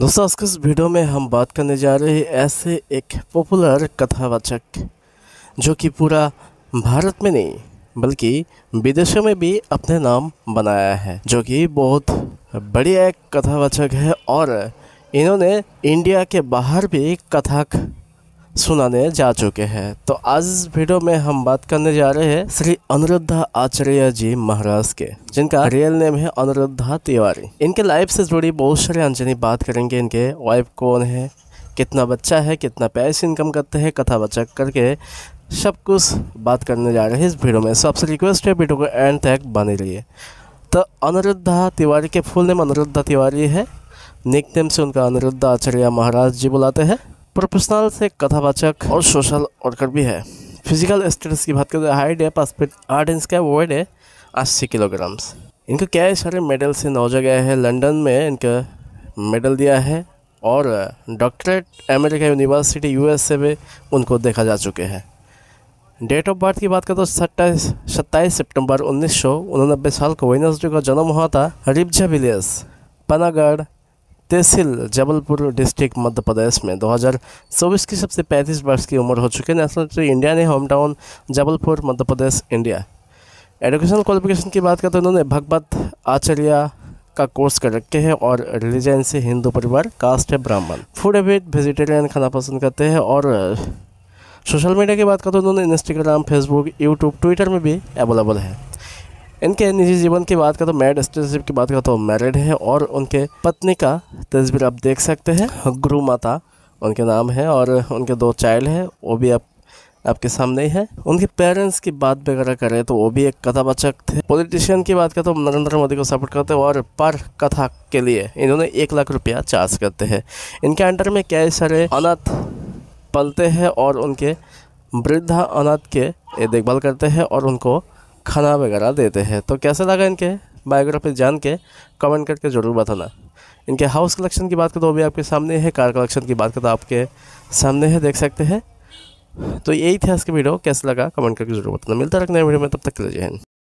दोस्तों आज के इस वीडियो में हम बात करने जा रहे हैं ऐसे एक पॉपुलर कथावाचक जो कि पूरा भारत में नहीं बल्कि विदेशों में भी अपने नाम बनाया है जो कि बहुत बढ़िया एक कथावाचक है और इन्होंने इंडिया के बाहर भी कथक सुनाने जा चुके हैं तो आज इस वीडियो में हम बात करने जा रहे हैं श्री अनुरुद्धा आचार्य जी महाराज के जिनका रियल नेम है अनुरुद्धा तिवारी इनके लाइफ से जुड़ी बहुत सारी अनजनी बात करेंगे इनके वाइफ कौन है कितना बच्चा है कितना पैसे इनकम करते हैं कथा बचा करके सब कुछ बात करने जा रहे हैं इस वीडियो में सबसे रिक्वेस्ट है वीडियो को एंड तक बने रहिए तो अनुरुद्धा तिवारी के फुल नेम अनुरुद्धा तिवारी है निक नेम से उनका अनुरुद्धा आचार्य महाराज जी बुलाते हैं प्रोफेशनल से कथावाचक और सोशल वर्कर भी है फिजिकल स्टेटस की बात करें हाइट तो है पास फिट आठ इंच का वेट है अस्सी किलोग्राम्स इनको क्या सारे मेडल से नवाजा गया है लंदन में इनका मेडल दिया है और डॉक्टरेट अमेरिका यूनिवर्सिटी यू से में उनको देखा जा चुके हैं डेट ऑफ बर्थ की बात करें तो सत्ताईस सत्ताईस सितंबर उन्नीस सौ उननबे साल को वेनसडे का जन्म हुआ था रिपजा विलियस पनागढ़ तहसील जबलपुर डिस्ट्रिक्ट मध्य प्रदेश में 2024 की सबसे 35 वर्ष की उम्र हो चुकी है नेशनल ट्री इंडिया ने home town Jabalpur Madhya Pradesh India educational qualification की बात करते हैं उन्होंने तो भगवत आचार्य का कोर्स कर रखे हैं और रिलीजन से हिंदू परिवार कास्ट है ब्राह्मण फूड हैबिट वेजिटेरियन खाना पसंद करते हैं और सोशल मीडिया की बात करते हैं उन्होंने इंस्टाग्राम फेसबुक यूट्यूब ट्विटर में भी अवेलेबल है इनके निजी जीवन की बात करें तो मैरिड स्टेटशिप की बात करें तो मैरिड है और उनके पत्नी का तस्वीर आप देख सकते हैं गुरु माता उनके नाम है और उनके दो चाइल्ड हैं वो भी आप आपके सामने ही है उनके पेरेंट्स की बात वगैरह करें तो वो भी एक कथावाचक थे पॉलिटिशियन की बात करें तो नरेंद्र मोदी को सपोर्ट करते हैं और पर कथा के लिए इन्होंने एक लाख रुपया चार्ज करते हैं इनके अंडर में कई सारे अनाथ पलते हैं और उनके वृद्धा अनाथ के देखभाल करते हैं और उनको खाना वगैरह देते हैं तो कैसे लगा इनके बायोग्राफी जान के कमेंट करके ज़रूर बताना इनके हाउस कलेक्शन की बात करें तो वो भी आपके सामने है कार कलेक्शन की बात करें तो आपके सामने है देख सकते हैं तो यही था इसके वीडियो कैसा लगा कमेंट करके जरूर बताना मिलता रखना वीडियो में तब तक के लिए जय हिंद